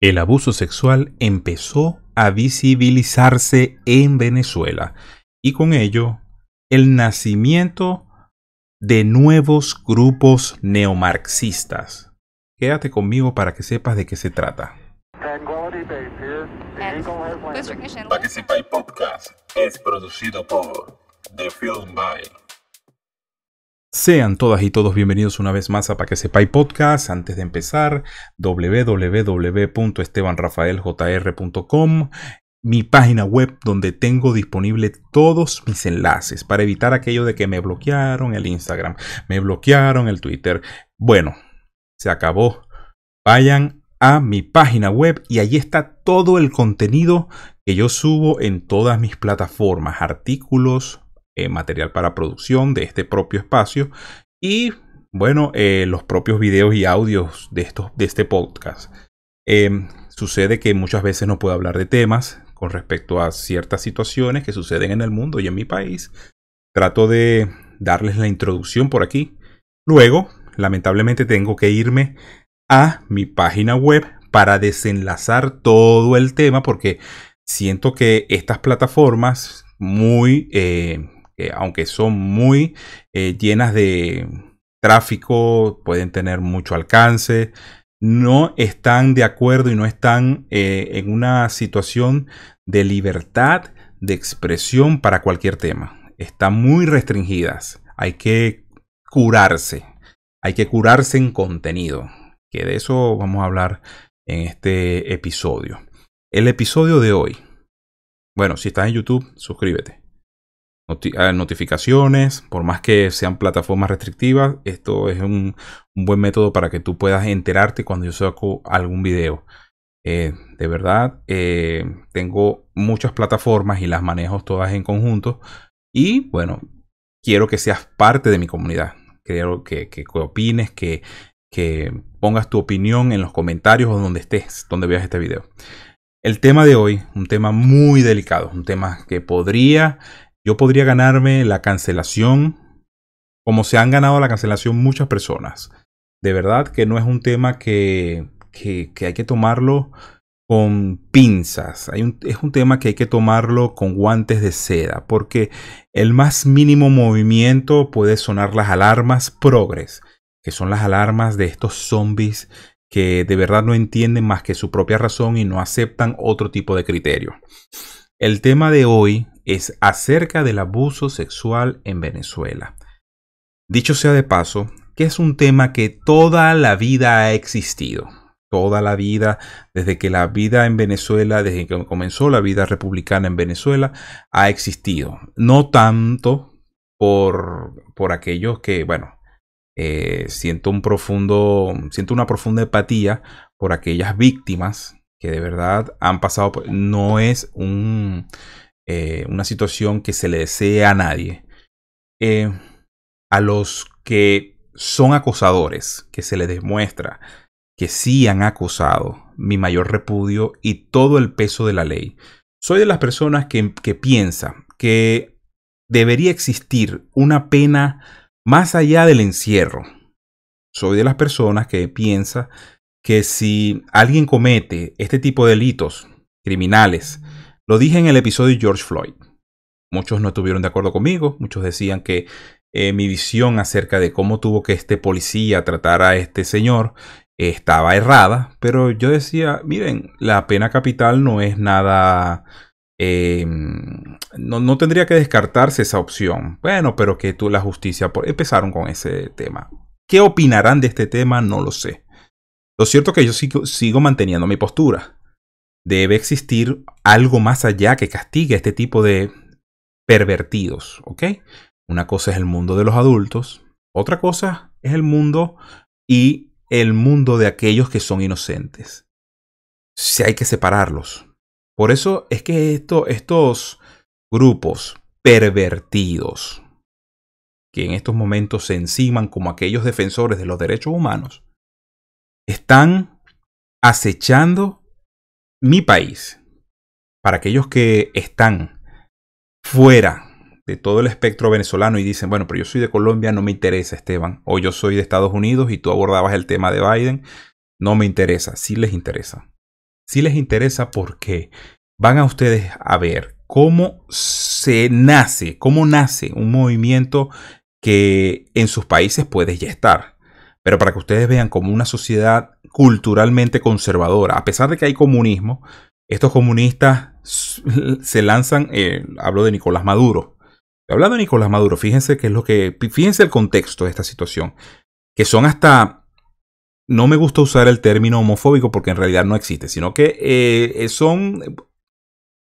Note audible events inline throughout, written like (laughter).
El abuso sexual empezó a visibilizarse en Venezuela y con ello el nacimiento de nuevos grupos neomarxistas. Quédate conmigo para que sepas de qué se trata. podcast es producido por The Film sean todas y todos bienvenidos una vez más a Pa' que podcast. Antes de empezar, www.estebanrafaeljr.com, mi página web donde tengo disponible todos mis enlaces para evitar aquello de que me bloquearon el Instagram, me bloquearon el Twitter. Bueno, se acabó. Vayan a mi página web y allí está todo el contenido que yo subo en todas mis plataformas, artículos, eh, material para producción de este propio espacio y, bueno, eh, los propios videos y audios de, estos, de este podcast. Em, sucede que muchas veces no puedo hablar de temas con respecto a ciertas situaciones que suceden en el mundo y en mi país. Trato de darles la introducción por aquí. Luego, lamentablemente, tengo que irme a mi página web para desenlazar todo el tema porque siento que estas plataformas muy eh, aunque son muy eh, llenas de tráfico, pueden tener mucho alcance, no están de acuerdo y no están eh, en una situación de libertad de expresión para cualquier tema. Están muy restringidas. Hay que curarse. Hay que curarse en contenido. Que de eso vamos a hablar en este episodio. El episodio de hoy. Bueno, si estás en YouTube, suscríbete. Ah, notificaciones, por más que sean plataformas restrictivas, esto es un, buen método para que tú puedas enterarte cuando yo saco algún video. Eh, de verdad, eh, tengo muchas plataformas y las manejo todas en conjunto. Y bueno, quiero que seas parte de mi comunidad. Quiero que, que, opines, que, que pongas tu opinión en los comentarios o donde estés, donde veas este video. El tema de hoy, un tema muy delicado, un tema que podría yo podría ganarme la cancelación, como se han ganado la cancelación muchas personas. De verdad que no es un tema que, hay que tomarlo con pinzas. es un tema que hay que tomarlo con guantes de seda, porque el más mínimo movimiento puede sonar las alarmas progres, que son las alarmas de estos zombies que de verdad no entienden más que su propia razón y no aceptan otro tipo de criterio. El tema de hoy es acerca del abuso sexual en Venezuela. Dicho sea de paso, que es un tema que toda la vida ha existido. Toda la vida, desde que la vida en Venezuela, desde que comenzó la vida republicana en Venezuela, ha existido. No tanto por, por aquellos que, bueno, eh, siento, un profundo, siento una profunda empatía por aquellas víctimas que de verdad han pasado por... No es un, eh, una situación que se le desee a nadie. Eh, a los que son acosadores, que se les demuestra que sí han acosado, mi mayor repudio y todo el peso de la ley. Soy de las personas que, que piensa que debería existir una pena más allá del encierro. Soy de las personas que piensa que si alguien comete este tipo de delitos criminales lo dije en el episodio George Floyd. Muchos no estuvieron de acuerdo conmigo, muchos decían que eh, mi visión acerca de cómo tuvo que este policía tratar a este señor eh, estaba errada, pero yo decía, miren, la pena capital no es nada... Em, no, tendría que descartarse esa opción. Bueno, pero que tú la justicia... Empezaron con ese tema. ¿Qué opinarán de este tema? No lo sé. Lo cierto es que yo sigo manteniendo mi postura debe existir algo más allá que castigue a este tipo de pervertidos, ¿ok? Una cosa es el mundo de los adultos, otra cosa es el mundo y el mundo de aquellos que son inocentes. Si hay que separarlos. Por eso es que estos grupos pervertidos, que en estos momentos se enciman como aquellos defensores de los derechos humanos, están acechando mi país, para aquellos que están fuera de todo el espectro venezolano y dicen, bueno, pero yo soy de Colombia, no me interesa Esteban, o yo soy de Estados Unidos y tú abordabas el tema de Biden, no me interesa, sí les interesa. Sí les interesa porque van a ustedes a ver cómo se nace, cómo nace un movimiento que en sus países puede ya estar, pero para que ustedes vean cómo una sociedad culturalmente conservadora. A pesar de que hay comunismo, estos comunistas se lanzan, eh, hablo de Nicolás Maduro. Hablando de Nicolás Maduro, fíjense que es lo que, fíjense el contexto de esta situación, que son hasta, no me gusta usar el término homofóbico porque en realidad no existe, sino que eh, son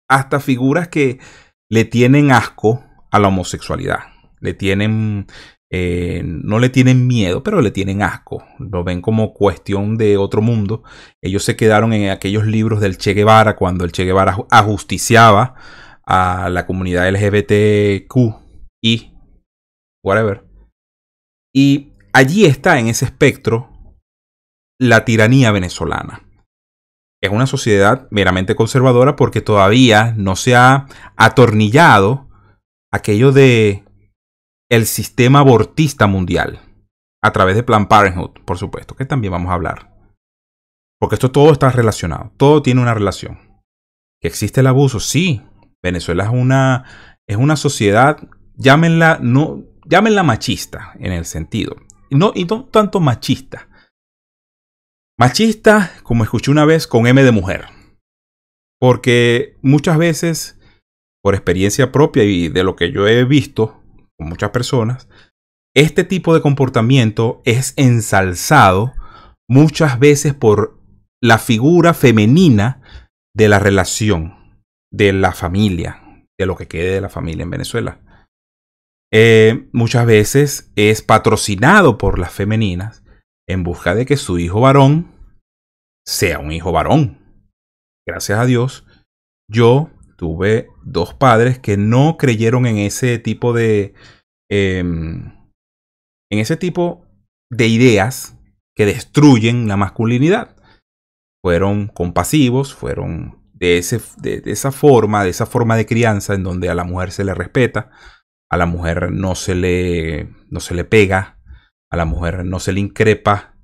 hasta figuras que le tienen asco a la homosexualidad, le tienen eh, no le tienen miedo, pero le tienen asco. Lo ven como cuestión de otro mundo. Ellos se quedaron en aquellos libros del Che Guevara cuando el Che Guevara ajusticiaba a la comunidad LGBTQ y whatever. Y allí está en ese espectro la tiranía venezolana. Es una sociedad meramente conservadora porque todavía no se ha atornillado aquello de el sistema abortista mundial, a través de Plan Parenthood, por supuesto, que también vamos a hablar. Porque esto todo está relacionado, todo tiene una relación. ¿Que existe el abuso? Sí. Venezuela es una, es una sociedad, llámenla, no, llámenla machista en el sentido. No, y no tanto machista. Machista, como escuché una vez, con M de mujer. Porque muchas veces, por experiencia propia y de lo que yo he visto, con muchas personas, este tipo de comportamiento es ensalzado muchas veces por la figura femenina de la relación, de la familia, de lo que quede de la familia en Venezuela. Eh, muchas veces es patrocinado por las femeninas en busca de que su hijo varón sea un hijo varón. Gracias a Dios, yo tuve dos padres que no creyeron en ese tipo de... Em, en ese tipo de ideas que destruyen la masculinidad. Fueron compasivos, fueron de, ese, de, esa forma, de esa forma de crianza en donde a la mujer se le respeta, a la mujer no se le, no se le pega, a la mujer no se le increpa,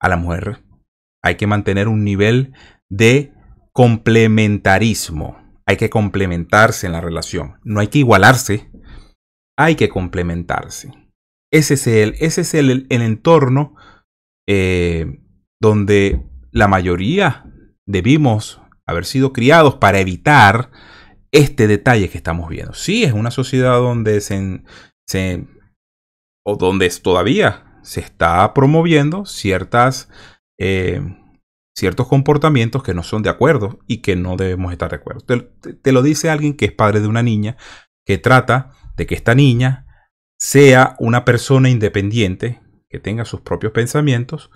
a la mujer hay que mantener un nivel de complementarismo hay que complementarse en la relación. No hay que igualarse, hay que complementarse. Ese es el, ese es el, entorno eh, donde la mayoría debimos haber sido criados para evitar este detalle que estamos viendo. Sí, es una sociedad donde se, se o donde todavía se está promoviendo ciertas eh, ciertos comportamientos que no son de acuerdo y que no debemos estar de acuerdo. Te, lo dice alguien que es padre de una niña, que trata de que esta niña sea una persona independiente, que tenga sus propios pensamientos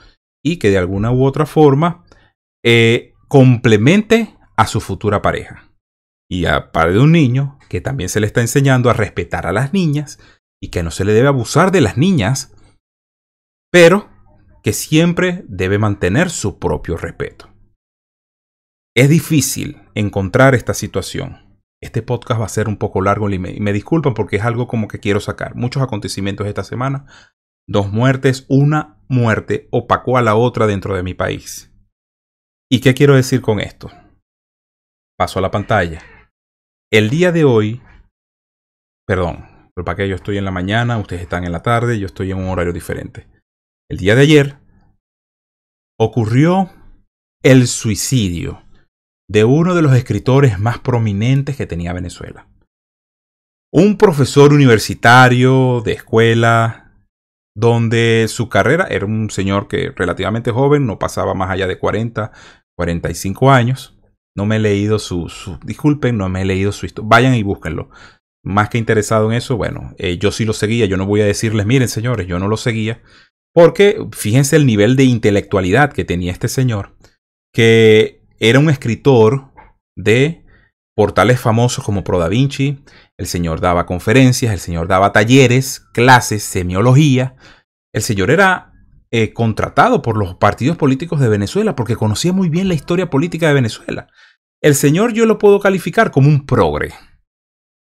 y que de alguna u otra forma eh, complemente a su futura pareja. Y a padre de un niño que también se le está enseñando a respetar a las niñas y que no se le debe abusar de las niñas, pero que siempre debe mantener su propio respeto. Es difícil encontrar esta situación. Este podcast va a ser un poco largo y me, disculpan porque es algo como que quiero sacar. Muchos acontecimientos esta semana. Dos muertes, una muerte opacó a la otra dentro de mi país. ¿Y qué quiero decir con esto? Paso a la pantalla. El día de hoy, perdón, para que yo estoy en la mañana, ustedes están en la tarde, yo estoy en un horario diferente el día de ayer, ocurrió el suicidio de uno de los escritores más prominentes que tenía Venezuela. Un profesor universitario de escuela, donde su carrera era un señor que relativamente joven, no pasaba más allá de 40, 45 años. No me he leído su, su disculpen, no me he leído su historia. Vayan y búsquenlo. Más que interesado en eso, bueno, eh, yo sí lo seguía, yo no voy a decirles, miren señores, yo no lo seguía. Porque fíjense el nivel de intelectualidad que tenía este señor, que era un escritor de portales famosos como Pro Da Vinci, el señor daba conferencias, el señor daba talleres, clases, semiología. El señor era eh, contratado por los partidos políticos de Venezuela porque conocía muy bien la historia política de Venezuela. El señor yo lo puedo calificar como un progre.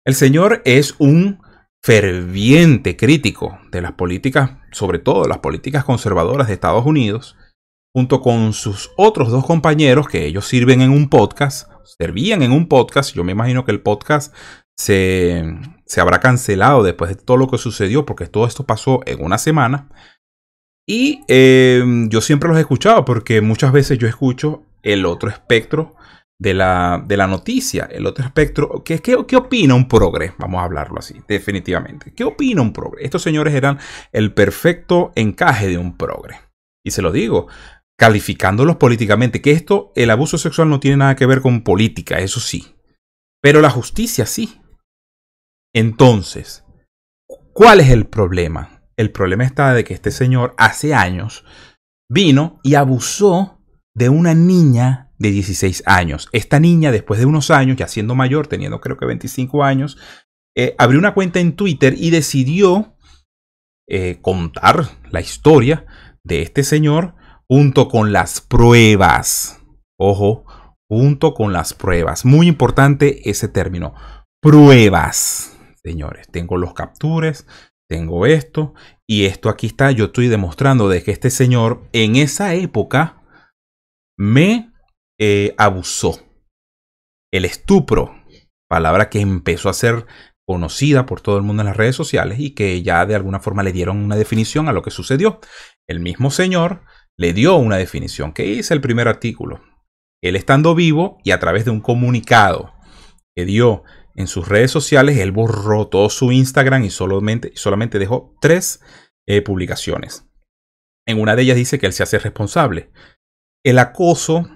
El señor es un ferviente crítico de las políticas, sobre todo las políticas conservadoras de Estados Unidos, junto con sus otros dos compañeros que ellos sirven en un podcast, servían en un podcast, yo me imagino que el podcast se, habrá cancelado después de todo lo que sucedió, porque todo esto pasó en una semana. Y eh, yo siempre los he escuchado, porque muchas veces yo escucho el otro espectro de la, de la noticia, el otro espectro, ¿qué, qué, qué opina un progre? Vamos a hablarlo así, definitivamente. ¿Qué opina un progre? Estos señores eran el perfecto encaje de un progre. Y se lo digo, calificándolos políticamente, que esto, el abuso sexual no tiene nada que ver con política, eso sí. Pero la justicia sí. Entonces, ¿cuál es el problema? El problema está de que este señor hace años vino y abusó de una niña de 16 años. Esta niña, después de unos años, ya siendo mayor, teniendo creo que 25 años, eh, abrió una cuenta en Twitter y decidió eh, contar la historia de este señor junto con las pruebas. Ojo, junto con las pruebas. Muy importante ese término. Pruebas, señores. Tengo los captures, tengo esto y esto aquí está. Yo estoy demostrando de que este señor en esa época me eh, abusó. El estupro, palabra que empezó a ser conocida por todo el mundo en las redes sociales y que ya de alguna forma le dieron una definición a lo que sucedió. El mismo señor le dio una definición que hice el primer artículo. Él estando vivo y a través de un comunicado que dio en sus redes sociales, él borró todo su Instagram y solamente, solamente dejó tres eh, publicaciones. En una de ellas dice que él se hace responsable. El acoso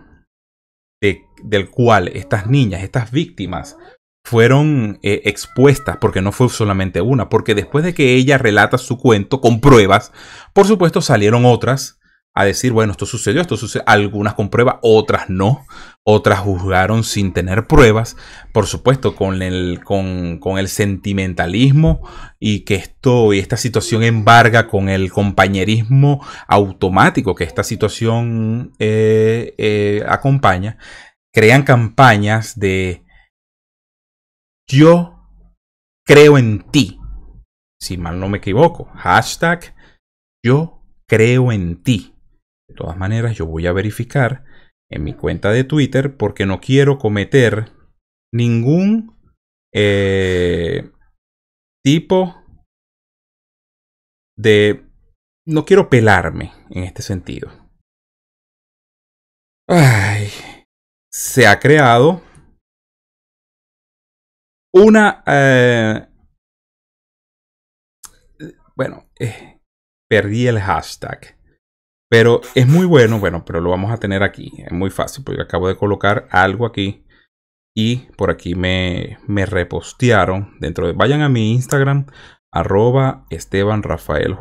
del cual estas niñas, estas víctimas, fueron eh, expuestas, porque no fue solamente una, porque después de que ella relata su cuento con pruebas, por supuesto salieron otras a decir, bueno, esto sucedió, esto sucedió, algunas con pruebas, otras no, otras juzgaron sin tener pruebas, por supuesto, con el, con, el sentimentalismo y que esto y esta situación embarga con el compañerismo automático que esta situación eh, eh, acompaña, crean campañas de yo creo en ti, si mal no me equivoco, hashtag yo creo en ti todas maneras, yo voy a verificar en mi cuenta de Twitter porque no quiero cometer ningún eh, tipo de... No quiero pelarme en este sentido. Ay, se ha creado una... Eh, bueno, eh, perdí el hashtag. Pero es muy bueno, bueno, pero lo vamos a tener aquí. Es muy fácil, porque acabo de colocar algo aquí. Y por aquí me, me repostearon. Dentro de, vayan a mi Instagram, arroba Esteban Rafael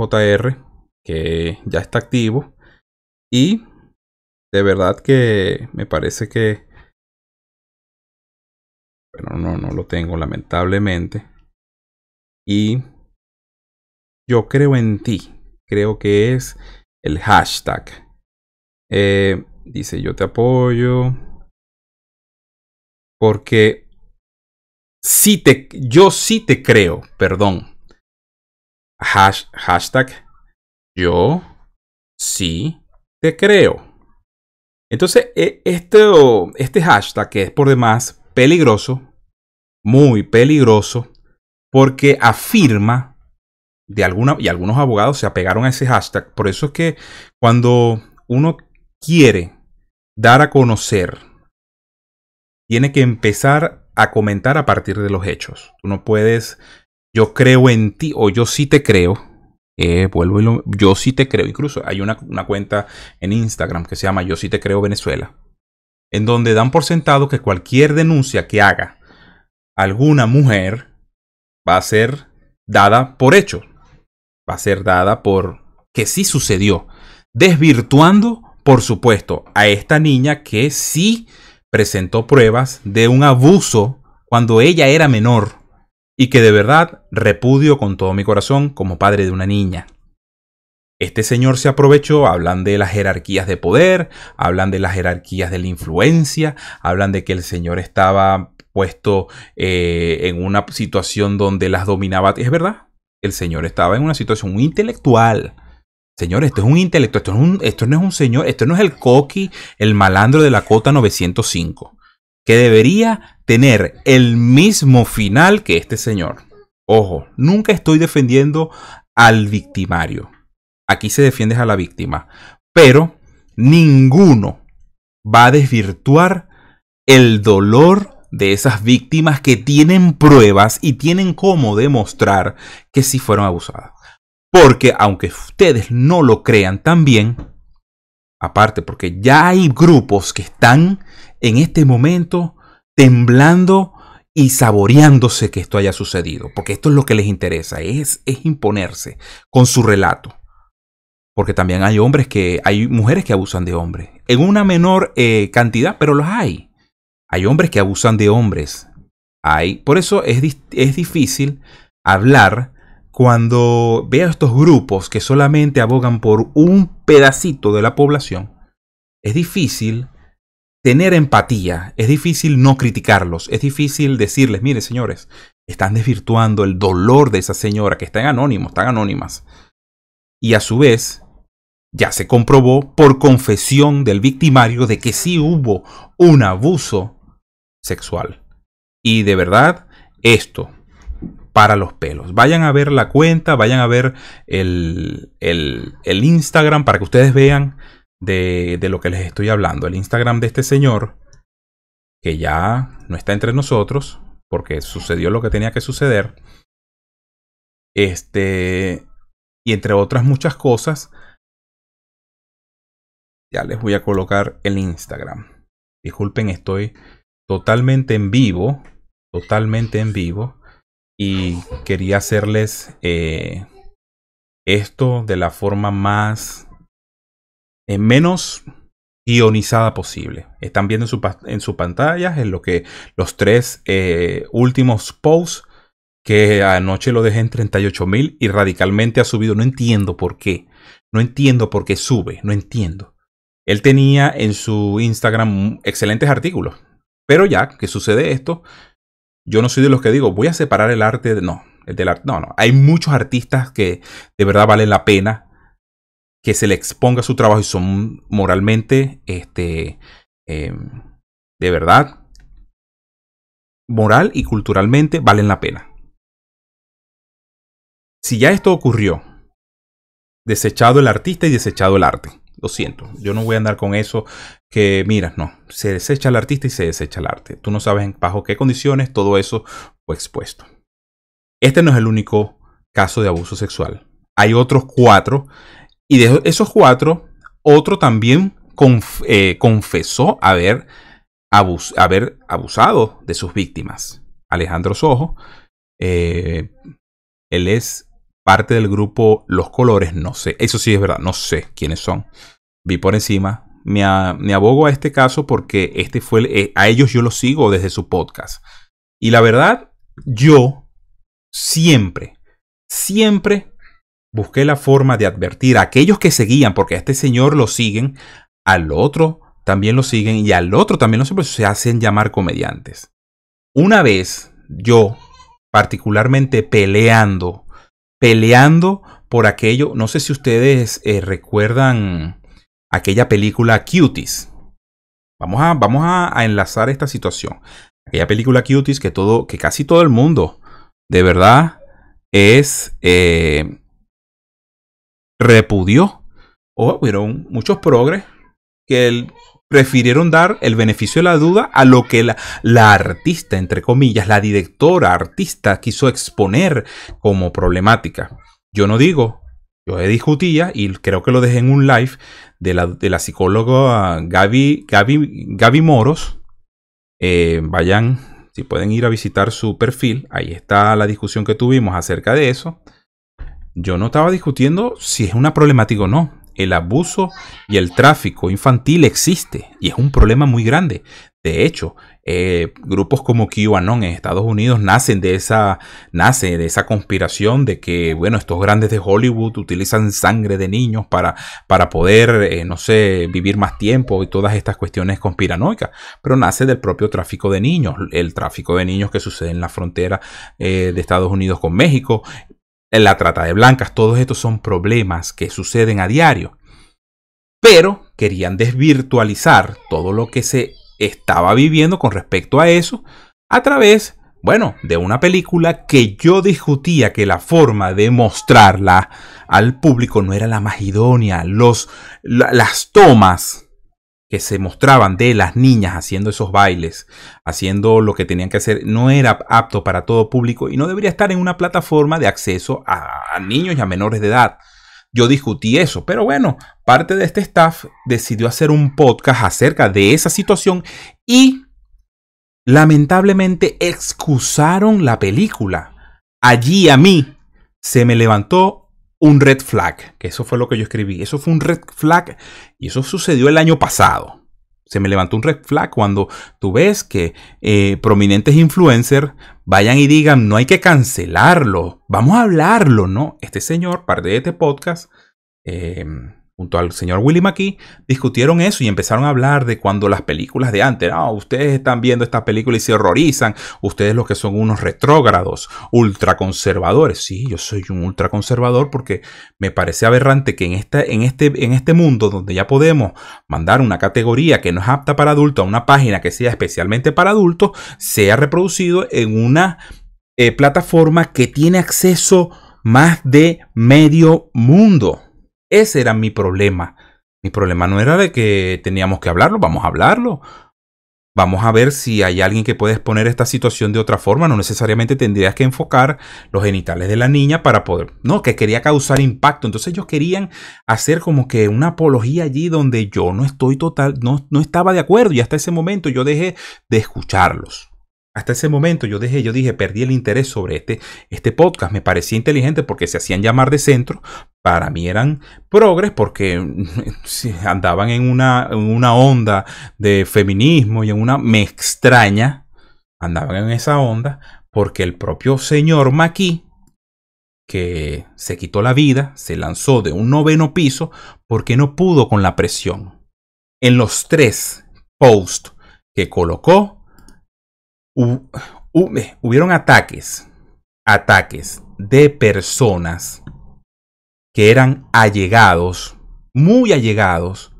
que ya está activo. Y de verdad que me parece que... Bueno, no, no lo tengo, lamentablemente. Y yo creo en ti. Creo que es el hashtag. Eh, dice yo te apoyo. Porque si te, yo sí te creo, perdón. hashtag yo sí te creo. Entonces, este, este hashtag que es por demás peligroso, muy peligroso, porque afirma alguna, y algunos abogados se apegaron a ese hashtag. Por eso es que cuando uno quiere dar a conocer, tiene que empezar a comentar a partir de los hechos. Tú no puedes, yo creo en ti o yo sí te creo. Eh, vuelvo y lo, yo sí te creo. Incluso hay una, cuenta en Instagram que se llama Yo sí te creo Venezuela, en donde dan por sentado que cualquier denuncia que haga alguna mujer va a ser dada por hechos va a ser dada por que sí sucedió, desvirtuando, por supuesto, a esta niña que sí presentó pruebas de un abuso cuando ella era menor y que de verdad repudio con todo mi corazón como padre de una niña. Este señor se aprovechó, hablan de las jerarquías de poder, hablan de las jerarquías de la influencia, hablan de que el señor estaba puesto eh, en una situación donde las dominaba. Es verdad, el señor estaba en una situación intelectual. Señor, esto es un intelecto, esto, esto no es un señor, esto no es el coqui, el malandro de la cota 905, que debería tener el mismo final que este señor. Ojo, nunca estoy defendiendo al victimario. Aquí se defiende a la víctima. Pero ninguno va a desvirtuar el dolor de esas víctimas que tienen pruebas y tienen cómo demostrar que sí fueron abusadas. Porque aunque ustedes no lo crean también, aparte porque ya hay grupos que están en este momento temblando y saboreándose que esto haya sucedido, porque esto es lo que les interesa, es, es imponerse con su relato. Porque también hay hombres que, hay mujeres que abusan de hombres, en una menor eh, cantidad, pero los hay. Hay hombres que abusan de hombres. Hay, por eso es, difícil hablar cuando veo estos grupos que solamente abogan por un pedacito de la población. Es difícil tener empatía, es difícil no criticarlos, es difícil decirles, mire señores, están desvirtuando el dolor de esa señora que está en anónimos, están anónimas. Y a su vez, ya se comprobó por confesión del victimario de que sí hubo un abuso sexual. Y de verdad, esto para los pelos. Vayan a ver la cuenta, vayan a ver el, el, Instagram para que ustedes vean de, de, lo que les estoy hablando. El Instagram de este señor, que ya no está entre nosotros, porque sucedió lo que tenía que suceder. Este, y entre otras muchas cosas, ya les voy a colocar el Instagram. Disculpen, estoy totalmente en vivo, totalmente en vivo, y quería hacerles eh, esto de la forma más en eh, menos ionizada posible. Están viendo en, su, en sus pantallas en lo que los tres eh, últimos posts que anoche lo dejé en 38.000 mil y radicalmente ha subido. No entiendo por qué. No entiendo por qué sube. No entiendo. Él tenía en su Instagram excelentes artículos pero ya que sucede esto, yo no soy de los que digo, voy a separar el arte de... No, el del arte... No, no. Hay muchos artistas que de verdad valen la pena que se le exponga su trabajo y son moralmente, este, em, de verdad, moral y culturalmente valen la pena. Si ya esto ocurrió, desechado el artista y desechado el arte. Lo siento, yo no voy a andar con eso que, mira, no, se desecha el artista y se desecha el arte. Tú no sabes bajo qué condiciones todo eso fue expuesto. Este no es el único caso de abuso sexual. Hay otros cuatro y de esos cuatro, otro también eh, confesó haber, abusado de sus víctimas. Alejandro Sojo, eh, él es parte del grupo Los Colores, no sé, eso sí es verdad, no sé quiénes son. Vi por encima, me, abogo a este caso porque este fue eh, a ellos yo los sigo desde su podcast. Y la verdad, yo siempre, siempre busqué la forma de advertir a aquellos que seguían, porque a este señor lo siguen, al otro también lo siguen y al otro también lo siguen, pues se hacen llamar comediantes. Una vez yo, particularmente peleando, peleando por aquello. No sé si ustedes eh, recuerdan aquella película Cuties. Vamos a, vamos a, enlazar esta situación. Aquella película Cuties que todo, que casi todo el mundo, de verdad, es eh, repudió. O muchos progres que el, prefirieron dar el beneficio de la duda a lo que la, artista, entre comillas, la directora artista quiso exponer como problemática. Yo no digo, yo he discutía y creo que lo dejé en un live de la, psicóloga Gaby, Moros. Eh, vayan, si pueden ir a visitar su perfil, ahí está la discusión que tuvimos acerca de eso. Yo no estaba discutiendo si es una problemática o no el abuso y el tráfico infantil existe y es un problema muy grande. De hecho, eh, grupos como QAnon en Estados Unidos nacen de esa, nace de esa conspiración de que, bueno, estos grandes de Hollywood utilizan sangre de niños para, para poder, eh, no sé, vivir más tiempo y todas estas cuestiones conspiranoicas, pero nace del propio tráfico de niños, el tráfico de niños que sucede en la frontera eh, de Estados Unidos con México, la trata de blancas, todos estos son problemas que suceden a diario. Pero querían desvirtualizar todo lo que se estaba viviendo con respecto a eso a través, bueno, de una película que yo discutía que la forma de mostrarla al público no era la más idónea. Los, las tomas que se mostraban de las niñas haciendo esos bailes, haciendo lo que tenían que hacer, no era apto para todo público y no debería estar en una plataforma de acceso a, niños y a menores de edad. Yo discutí eso, pero bueno, parte de este staff decidió hacer un podcast acerca de esa situación y lamentablemente excusaron la película. Allí a mí se me levantó un red flag, que eso fue lo que yo escribí. Eso fue un red flag y eso sucedió el año pasado. Se me levantó un red flag cuando tú ves que eh, prominentes influencers vayan y digan, no hay que cancelarlo, vamos a hablarlo, ¿no? Este señor, parte de este podcast, eh, junto al señor Willy McKee, discutieron eso y empezaron a hablar de cuando las películas de antes, ah, ustedes están viendo estas películas y se horrorizan, ustedes los que son unos retrógrados, ultraconservadores. Sí, yo soy un ultraconservador porque me parece aberrante que en, este, en, este, en este mundo donde ya podemos mandar una categoría que no es apta para adultos a una página que sea especialmente para adultos, sea reproducido en una eh, plataforma que tiene acceso más de medio mundo. Ese era mi problema. Mi problema no era de que teníamos que hablarlo, vamos a hablarlo. Vamos a ver si hay alguien que puede exponer esta situación de otra forma. No necesariamente tendrías que enfocar los genitales de la niña para poder. No, que quería causar impacto. Entonces ellos querían hacer como que una apología allí donde yo no estoy total, no, no estaba de acuerdo. Y hasta ese momento yo dejé de escucharlos. Hasta ese momento yo dejé, yo dije, perdí el interés sobre este, este podcast. Me parecía inteligente porque se hacían llamar de centro, para mí eran progres porque (laughs) andaban en una, onda de feminismo y en una me extraña, andaban en esa onda porque el propio señor Maquis, que se quitó la vida, se lanzó de un noveno piso porque no pudo con la presión. En los tres posts que colocó, eh, hubieron ataques, ataques de personas que eran allegados, muy allegados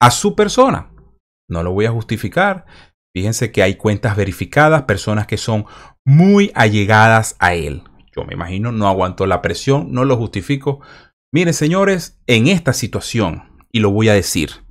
a su persona. No lo voy a justificar. Fíjense que hay cuentas verificadas, personas que son muy allegadas a él. Yo me imagino, no aguanto la presión, no lo justifico. Miren, señores, en esta situación, y lo voy a decir,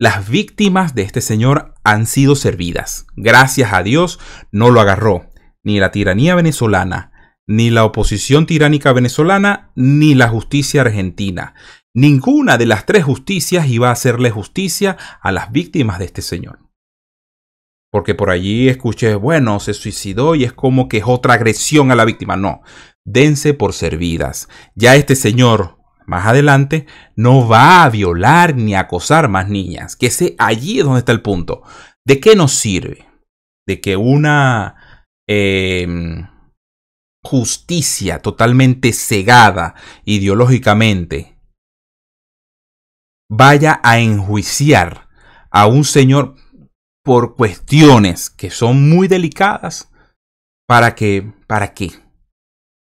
las víctimas de este señor han sido servidas. Gracias a Dios no lo agarró, ni la tiranía venezolana, ni la oposición tiránica venezolana, ni la justicia argentina. Ninguna de las tres justicias iba a hacerle justicia a las víctimas de este señor. Porque por allí escuché, bueno, se suicidó y es como que es otra agresión a la víctima. No, dense por servidas. Ya este señor, más adelante, no va a violar ni acosar más niñas. Que sé, allí es donde está el punto. ¿De qué nos sirve? De que una... Eh, justicia totalmente cegada ideológicamente vaya a enjuiciar a un señor por cuestiones que son muy delicadas para que para qué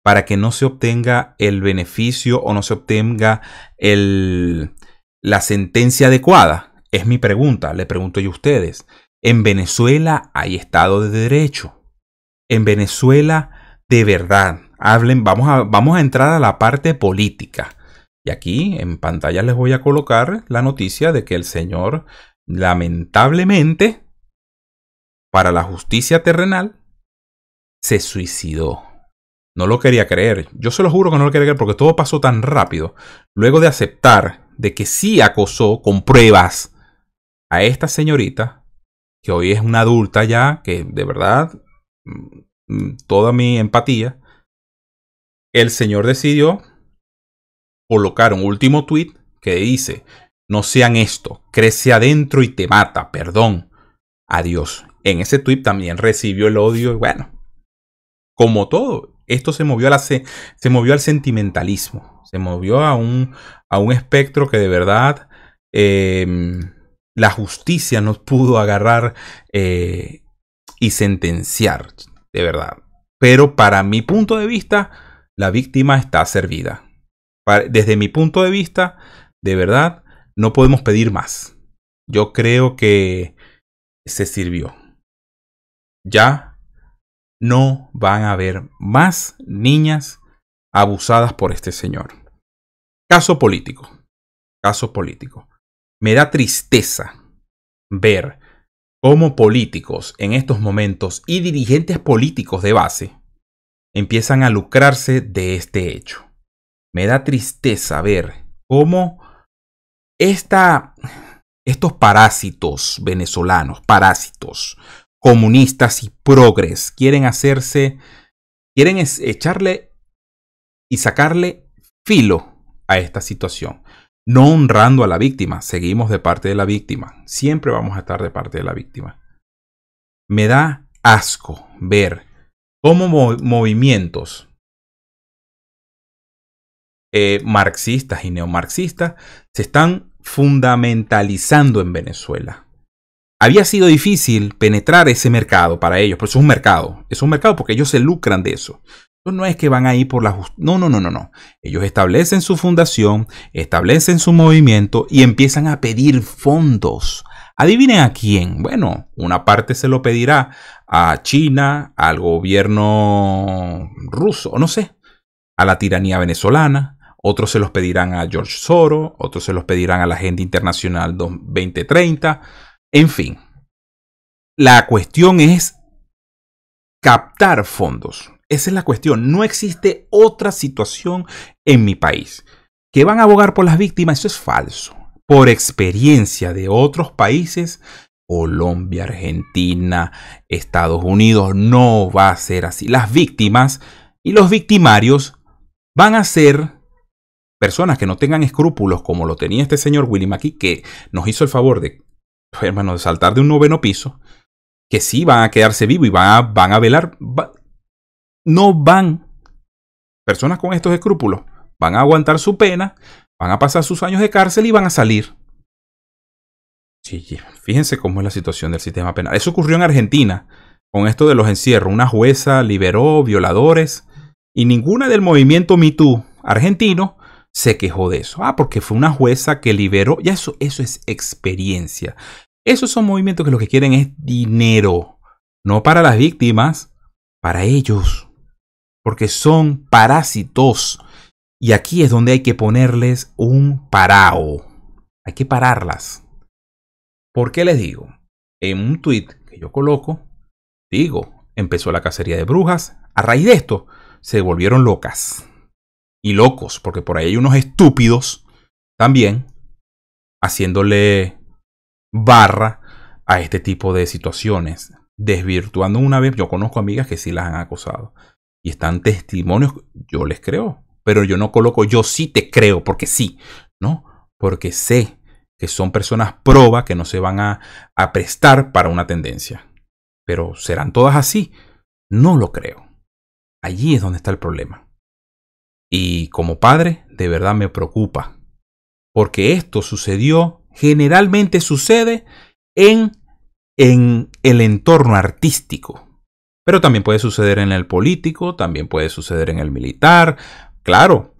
para que no se obtenga el beneficio o no se obtenga el, la sentencia adecuada es mi pregunta le pregunto yo a ustedes en Venezuela hay estado de derecho en Venezuela de verdad. Hablen, vamos a, vamos a entrar a la parte política. Y aquí en pantalla les voy a colocar la noticia de que el señor, lamentablemente, para la justicia terrenal, se suicidó. No lo quería creer. Yo se lo juro que no lo quería creer porque todo pasó tan rápido. Luego de aceptar de que sí acosó con pruebas a esta señorita, que hoy es una adulta ya, que de verdad mm, Mm, toda mi empatía, el señor decidió colocar un último tweet que dice, no sean esto, crece adentro y te mata, perdón, adiós. En ese tweet también recibió el odio y bueno, como todo, esto se movió, a la se movió al sentimentalismo, se movió a un, a un espectro que de verdad em, la justicia no pudo agarrar eh, y sentenciar de verdad. Pero para mi punto de vista, la víctima está servida. Desde mi punto de vista, de verdad, no podemos pedir más. Yo creo que se sirvió. Ya no van a haber más niñas abusadas por este señor. Caso político. Caso político. Me da tristeza ver como políticos en estos momentos y dirigentes políticos de base empiezan a lucrarse de este hecho. Me da tristeza ver cómo estos parásitos venezolanos, parásitos comunistas y progres, quieren hacerse, quieren echarle y sacarle filo a esta situación no honrando a la víctima. Seguimos de parte de la víctima. Siempre vamos a estar de parte de la víctima. Me da asco ver cómo movimientos eh, marxistas y neomarxistas se están fundamentalizando en Venezuela. Había sido difícil penetrar ese mercado para ellos, pero es un mercado. Es un mercado porque ellos se lucran de eso. No es que van ahí por la justicia. No, no, no, no, no. Ellos establecen su fundación, establecen su movimiento y empiezan a pedir fondos. Adivinen a quién. Bueno, una parte se lo pedirá a China, al gobierno ruso, no sé, a la tiranía venezolana. Otros se los pedirán a George Soros, otros se los pedirán a la gente Internacional 2030. En fin, la cuestión es captar fondos. Esa es la cuestión. No existe otra situación en mi país. Que van a abogar por las víctimas, eso es falso. Por experiencia de otros países, Colombia, Argentina, Estados Unidos, no va a ser así. Las víctimas y los victimarios van a ser personas que no tengan escrúpulos como lo tenía este señor William Mackey, que nos hizo el favor de, hermano, de saltar de un noveno piso, que sí van a quedarse vivos y van a, van a velar, no van, personas con estos escrúpulos, van a aguantar su pena, van a pasar sus años de cárcel y van a salir. Sí, fíjense cómo es la situación del sistema penal. Eso ocurrió en Argentina, con esto de los encierros. Una jueza liberó violadores y ninguna del movimiento MeToo argentino se quejó de eso. Ah, porque fue una jueza que liberó. Ya eso, eso es experiencia. Esos son movimientos que lo que quieren es dinero. No para las víctimas, para ellos porque son parásitos. Y aquí es donde hay que ponerles un parao. Hay que pararlas. ¿Por qué les digo? En un tweet que yo coloco, digo, empezó la cacería de brujas. A raíz de esto, se volvieron locas. Y locos, porque por ahí hay unos estúpidos también haciéndole barra a este tipo de situaciones, desvirtuando una vez. Yo conozco amigas que sí las han acosado. Y están testimonios, yo les creo, pero yo no coloco yo sí te creo, porque sí, ¿no? Porque sé que son personas proba que no se van a, a prestar para una tendencia. Pero ¿serán todas así? No lo creo. Allí es donde está el problema. Y como padre, de verdad me preocupa. Porque esto sucedió, generalmente sucede en, en el entorno artístico. Pero también puede suceder en el político, también puede suceder en el militar. Claro,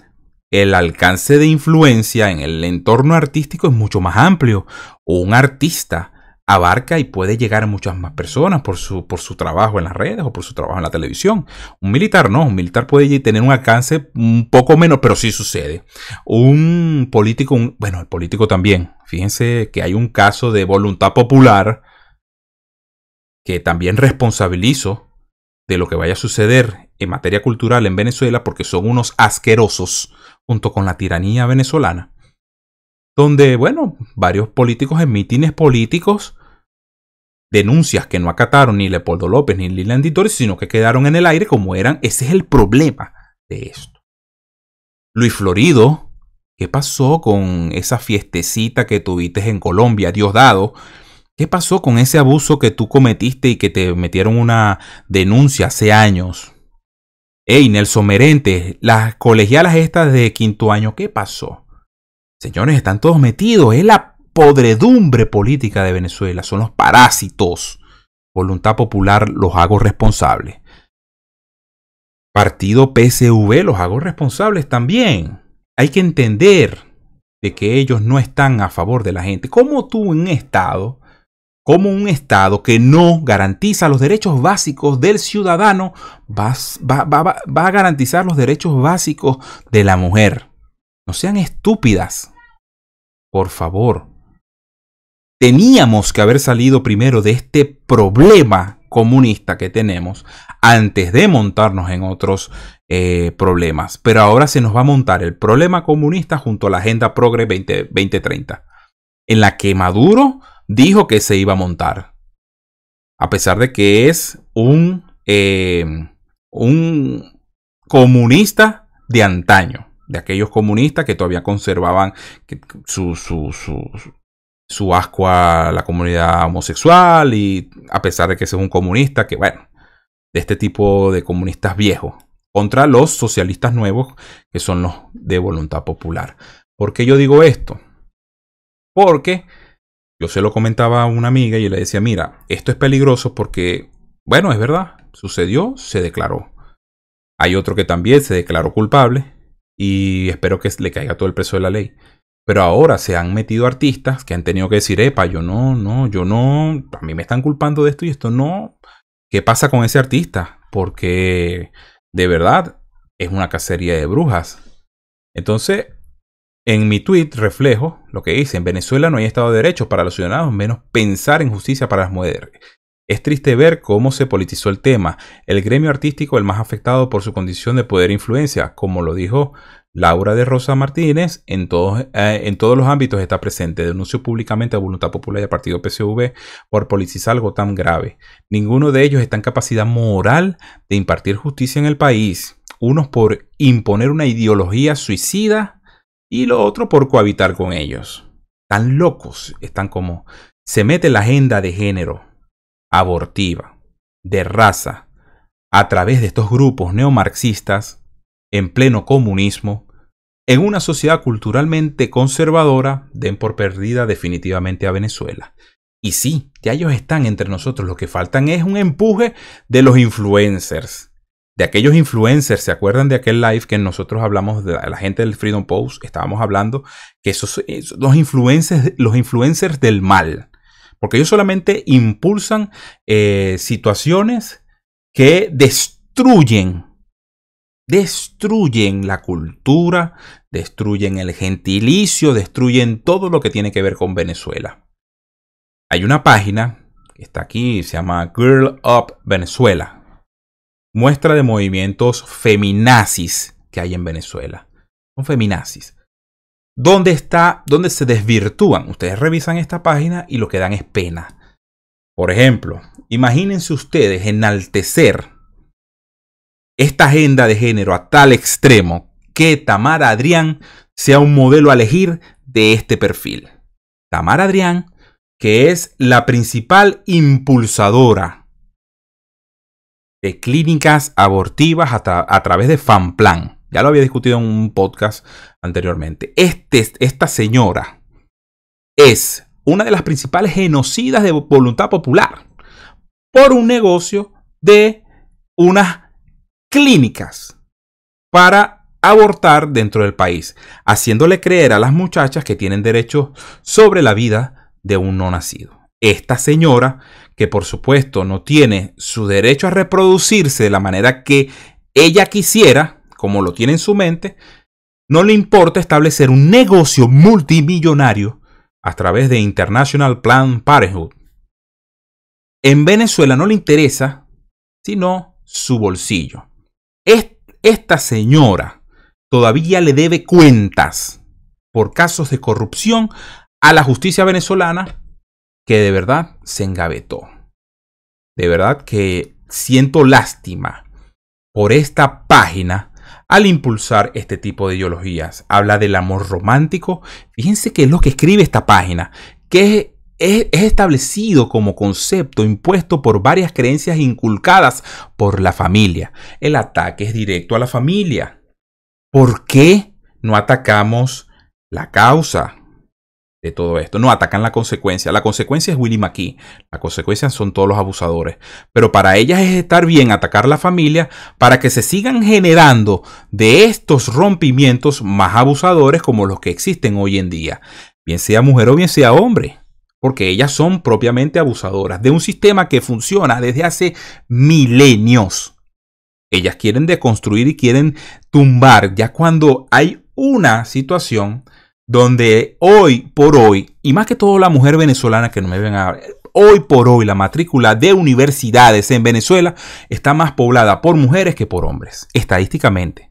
el alcance de influencia en el entorno artístico es mucho más amplio. Un artista abarca y puede llegar a muchas más personas por su, por su trabajo en las redes o por su trabajo en la televisión. Un militar no, un militar puede tener un alcance un poco menos, pero sí sucede. Un político, bueno, el político también. Fíjense que hay un caso de voluntad popular que también responsabilizo de lo que vaya a suceder en materia cultural en Venezuela, porque son unos asquerosos, junto con la tiranía venezolana, donde, bueno, varios políticos en mítines políticos, denuncias que no acataron ni Leopoldo López ni Lilian Ditori, sino que quedaron en el aire como eran. Ese es el problema de esto. Luis Florido, ¿qué pasó con esa fiestecita que tuviste en Colombia, Diosdado? ¿Qué pasó con ese abuso que tú cometiste y que te metieron una denuncia hace años? Ey, Nelson Merente, las colegialas estas de quinto año, ¿qué pasó? Señores, están todos metidos. Es la podredumbre política de Venezuela. Son los parásitos. Voluntad Popular los hago responsables. Partido PSV los hago responsables también. Hay que entender de que ellos no están a favor de la gente. ¿Cómo tú en un estado como un Estado que no garantiza los derechos básicos del ciudadano va, a garantizar los derechos básicos de la mujer. No sean estúpidas. Por favor. Teníamos que haber salido primero de este problema comunista que tenemos antes de montarnos en otros eh, problemas. Pero ahora se nos va a montar el problema comunista junto a la Agenda Progre 2030, en la que Maduro dijo que se iba a montar. A pesar de que es un, eh, un comunista de antaño, de aquellos comunistas que todavía conservaban su, su, su, asco a la comunidad homosexual y a pesar de que es un comunista, que bueno, de este tipo de comunistas viejos, contra los socialistas nuevos, que son los de voluntad popular. ¿Por qué yo digo esto? Porque yo se lo comentaba a una amiga y le decía, mira, esto es peligroso porque, bueno, es verdad, sucedió, se declaró. Hay otro que también se declaró culpable y espero que le caiga todo el peso de la ley. Pero ahora se han metido artistas que han tenido que decir, epa, yo no, no, yo no, a mí me están culpando de esto y esto no. ¿Qué pasa con ese artista? Porque de verdad es una cacería de brujas. Entonces, en mi tweet reflejo lo que dice, en Venezuela no hay Estado de Derecho para los ciudadanos, menos pensar en justicia para las mujeres. Es triste ver cómo se politizó el tema, el gremio artístico el más afectado por su condición de poder e influencia, como lo dijo Laura de Rosa Martínez, en todos, eh, en todos los ámbitos está presente. Denunció públicamente a Voluntad Popular y al Partido PCV por politizar algo tan grave. Ninguno de ellos está en capacidad moral de impartir justicia en el país. Unos por imponer una ideología suicida y lo otro por cohabitar con ellos. Tan locos, están como... Se mete la agenda de género, abortiva, de raza, a través de estos grupos neomarxistas, en pleno comunismo, en una sociedad culturalmente conservadora, den por perdida definitivamente a Venezuela. Y sí, ya ellos están entre nosotros, lo que faltan es un empuje de los influencers, de aquellos influencers, ¿se acuerdan de aquel live que nosotros hablamos de la gente del Freedom Post? Estábamos hablando que esos, los, influencers, los influencers del mal, porque ellos solamente impulsan eh, situaciones que destruyen, destruyen la cultura, destruyen el gentilicio, destruyen todo lo que tiene que ver con Venezuela. Hay una página que está aquí, se llama Girl Up Venezuela muestra de movimientos feminazis que hay en Venezuela. Son feminazis. ¿Dónde está, dónde se desvirtúan? Ustedes revisan esta página y lo que dan es pena. Por ejemplo, imagínense ustedes enaltecer esta agenda de género a tal extremo que Tamara Adrián sea un modelo a elegir de este perfil. Tamara Adrián, que es la principal impulsadora de clínicas abortivas a, a través de Fanplan. Ya lo había discutido en un podcast anteriormente. Este, esta señora es una de las principales genocidas de voluntad popular por un negocio de unas clínicas para abortar dentro del país, haciéndole creer a las muchachas que tienen derechos sobre la vida de un no nacido esta señora, que por supuesto no tiene su derecho a reproducirse de la manera que ella quisiera, como lo tiene en su mente, no le importa establecer un negocio multimillonario a través de International Plan Parenthood. En Venezuela no le interesa sino su bolsillo. Esta señora todavía le debe cuentas por casos de corrupción a la justicia venezolana que de verdad se engavetó. De verdad que siento lástima por esta página al impulsar este tipo de ideologías. Habla del amor romántico. Fíjense que es lo que escribe esta página, que es, es establecido como concepto impuesto por varias creencias inculcadas por la familia. El ataque es directo a la familia. ¿Por qué no atacamos la causa? de todo esto. No atacan la consecuencia. La consecuencia es Willy McKee. La consecuencia son todos los abusadores. Pero para ellas es estar bien, atacar la familia, para que se sigan generando de estos rompimientos más abusadores como los que existen hoy en día. Bien sea mujer o bien sea hombre. Porque ellas son propiamente abusadoras de un sistema que funciona desde hace milenios. Ellas quieren deconstruir y quieren tumbar. Ya cuando hay una situación donde hoy por hoy, y más que todo la mujer venezolana que no me ven a hoy por hoy la matrícula de universidades en Venezuela está más poblada por mujeres que por hombres, estadísticamente.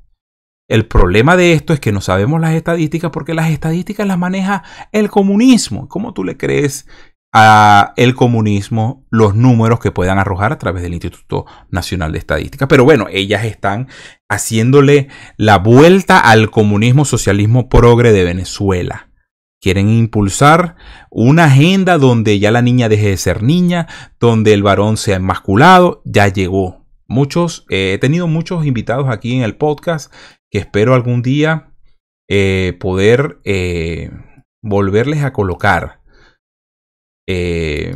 El problema de esto es que no sabemos las estadísticas porque las estadísticas las maneja el comunismo. ¿Cómo tú le crees a el comunismo los números que puedan arrojar a través del Instituto Nacional de Estadística. Pero bueno, ellas están haciéndole la vuelta al comunismo socialismo progre de Venezuela. Quieren impulsar una agenda donde ya la niña deje de ser niña, donde el varón sea emasculado, ya llegó. Muchos, eh, he tenido muchos invitados aquí en el podcast que espero algún día eh, poder eh, volverles a colocar eh,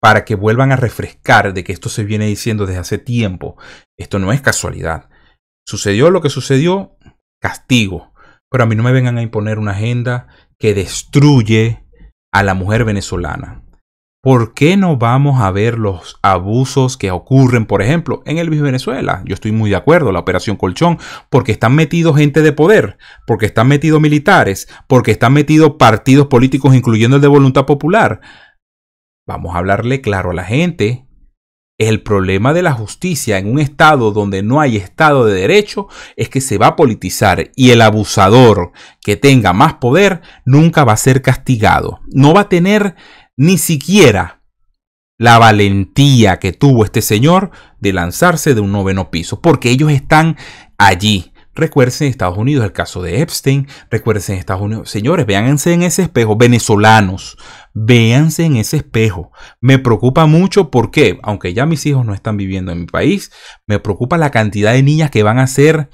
para que vuelvan a refrescar de que esto se viene diciendo desde hace tiempo. Esto no es casualidad. Sucedió lo que sucedió, castigo. Pero a mí no me vengan a imponer una agenda que destruye a la mujer venezolana. ¿Por qué no vamos a ver los abusos que ocurren, por ejemplo, en el Venezuela? Yo estoy muy de acuerdo, la operación Colchón, porque están metidos gente de poder, porque están metidos militares, porque están metidos partidos políticos, incluyendo el de Voluntad Popular. Vamos a hablarle claro a la gente. El problema de la justicia en un estado donde no hay estado de derecho es que se va a politizar y el abusador que tenga más poder nunca va a ser castigado. No va a tener ni siquiera la valentía que tuvo este señor de lanzarse de un noveno piso, porque ellos están allí. Recuerden en Estados Unidos el caso de Epstein, recuerden en Estados Unidos, señores, véanse en ese espejo, venezolanos, véanse en ese espejo. Me preocupa mucho porque, aunque ya mis hijos no están viviendo en mi país, me preocupa la cantidad de niñas que van a ser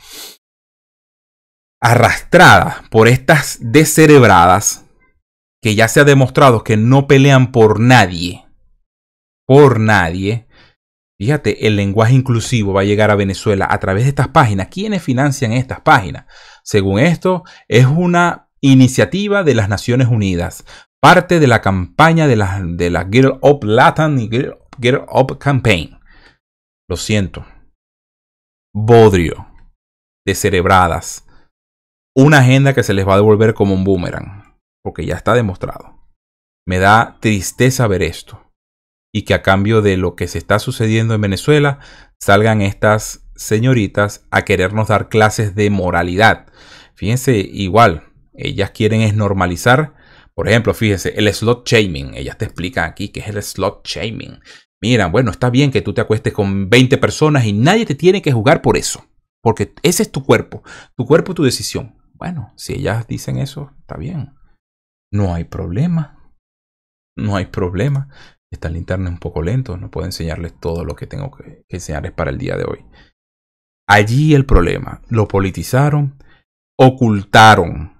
arrastradas por estas descerebradas que ya se ha demostrado que no pelean por nadie, por nadie, fíjate, el lenguaje inclusivo va a llegar a Venezuela a través de estas páginas. ¿Quiénes financian estas páginas? Según esto, es una iniciativa de las Naciones Unidas, parte de la campaña de la, Girl Up Latin y Girl Up Campaign. Lo siento. Bodrio. Descerebradas. Una agenda que se les va a devolver como un boomerang porque ya está demostrado. Me da tristeza ver esto y que a cambio de lo que se está sucediendo en Venezuela salgan estas señoritas a querernos dar clases de moralidad. Fíjense, igual, ellas quieren es normalizar, por ejemplo, fíjense, el slot shaming. Ellas te explican aquí qué es el slot shaming. Mira, bueno, está bien que tú te acuestes con 20 personas y nadie te tiene que jugar por eso, porque ese es tu cuerpo, tu cuerpo, tu decisión. Bueno, si ellas dicen eso, está bien. No hay problema. No hay problema. Está el internet un poco lento. No puedo enseñarles todo lo que tengo que, que enseñarles para el día de hoy. Allí el problema. Lo politizaron. Ocultaron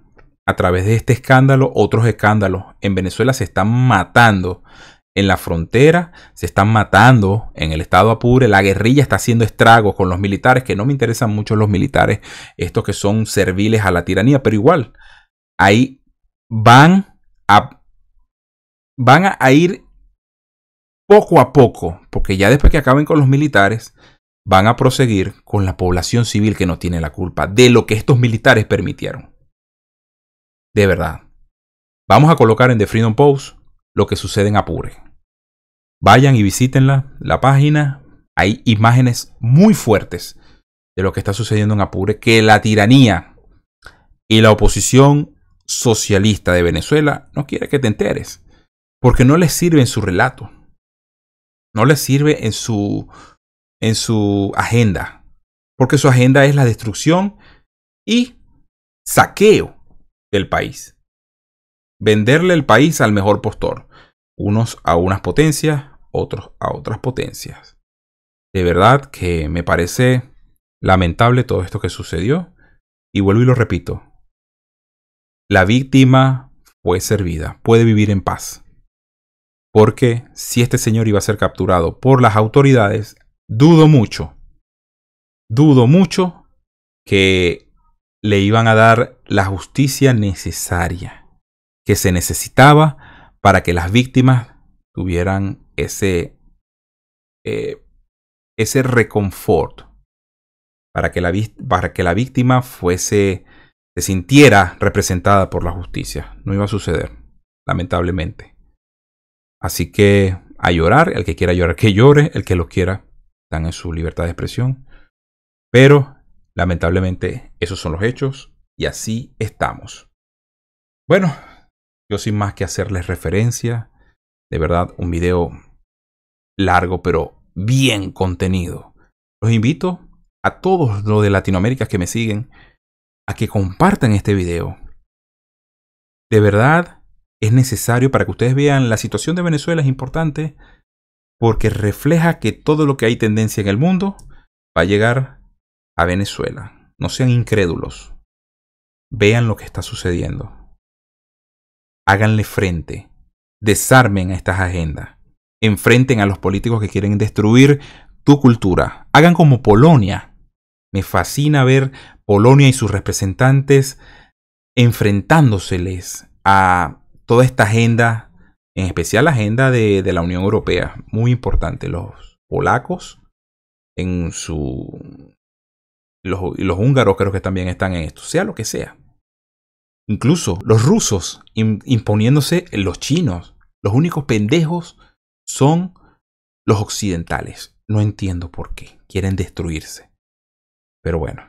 a través de este escándalo otros escándalos. En Venezuela se están matando en la frontera, se están matando en el estado Apure, la guerrilla está haciendo estragos con los militares, que no me interesan mucho los militares, estos que son serviles a la tiranía, pero igual hay van a, van a ir poco a poco, porque ya después que acaben con los militares, van a proseguir con la población civil que no tiene la culpa de lo que estos militares permitieron. De verdad. Vamos a colocar en The Freedom Post lo que sucede en Apure. Vayan y visítenla, la página. Hay imágenes muy fuertes de lo que está sucediendo en Apure, que la tiranía y la oposición socialista de Venezuela no quiere que te enteres, porque no le sirve en su relato, no le sirve en su, en su agenda, porque su agenda es la destrucción y saqueo del país. Venderle el país al mejor postor, unos a unas potencias, otros a otras potencias. De verdad que me parece lamentable todo esto que sucedió. Y vuelvo y lo repito, la víctima fue servida, puede vivir en paz. Porque si este señor iba a ser capturado por las autoridades, dudo mucho, dudo mucho que le iban a dar la justicia necesaria, que se necesitaba para que las víctimas tuvieran ese, eh, ese reconfort, para que, para que la víctima fuese se sintiera representada por la justicia. No iba a suceder, lamentablemente. Así que a llorar, el que quiera llorar, que llore, el que lo quiera, están en su libertad de expresión. Pero, lamentablemente, esos son los hechos y así estamos. Bueno, yo sin más que hacerles referencia, de verdad, un video largo pero bien contenido. Los invito a todos los de Latinoamérica que me siguen a que compartan este video. De verdad, es necesario para que ustedes vean la situación de Venezuela es importante porque refleja que todo lo que hay tendencia en el mundo va a llegar a Venezuela. No sean incrédulos. Vean lo que está sucediendo. Háganle frente. Desarmen a estas agendas. Enfrenten a los políticos que quieren destruir tu cultura. Hagan como Polonia, me fascina ver Polonia y sus representantes enfrentándoseles a toda esta agenda, en especial la agenda de, la Unión Europea. Muy importante, los polacos en su... Los, los húngaros creo que también están en esto, sea lo que sea. Incluso los rusos imponiéndose los chinos. Los únicos pendejos son los occidentales. No entiendo por qué. Quieren destruirse. Pero bueno,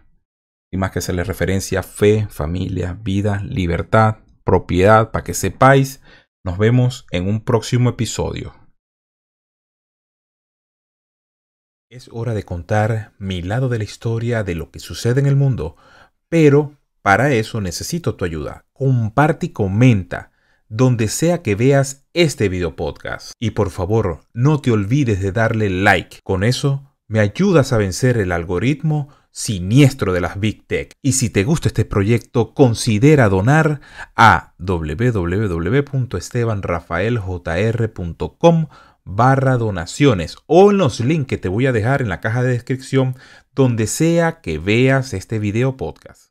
y más que se le referencia fe, familia, vida, libertad, propiedad, para que sepáis. Nos vemos en un próximo episodio. Es hora de contar mi lado de la historia de lo que sucede en el mundo, pero para eso necesito tu ayuda. Comparte y comenta donde sea que veas este video podcast. Y por favor, no te olvides de darle like. Con eso me ayudas a vencer el algoritmo siniestro de las Big Tech. Y si te gusta este proyecto, considera donar a www.estebanrafaeljr.com barra donaciones o en los links que te voy a dejar en la caja de descripción donde sea que veas este video podcast.